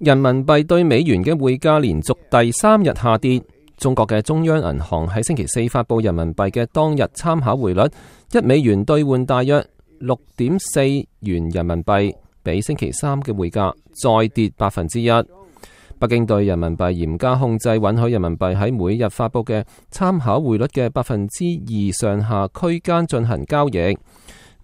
人民币对美元嘅汇价连续第三日下跌。中国嘅中央银行喺星期四发布人民币嘅当日参考汇率，一美元兑换大约六点四元人民币，比星期三嘅汇价再跌百分之一。北京对人民币严加控制，允许人民币喺每日发布嘅参考汇率嘅百分之二上下区间进行交易。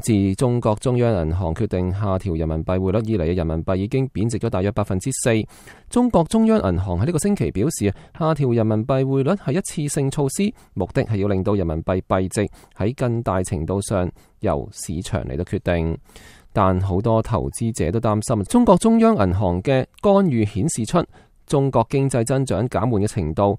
自中國中央銀行決定下調人民幣匯率以嚟，人民幣已經貶值咗大約百分之四。中國中央銀行喺呢個星期表示，下調人民幣匯率係一次性措施，目的係要令到人民幣幣值喺更大程度上由市場嚟到決定。但好多投資者都擔心，中國中央銀行嘅干預顯示出中國經濟增長減緩嘅程度。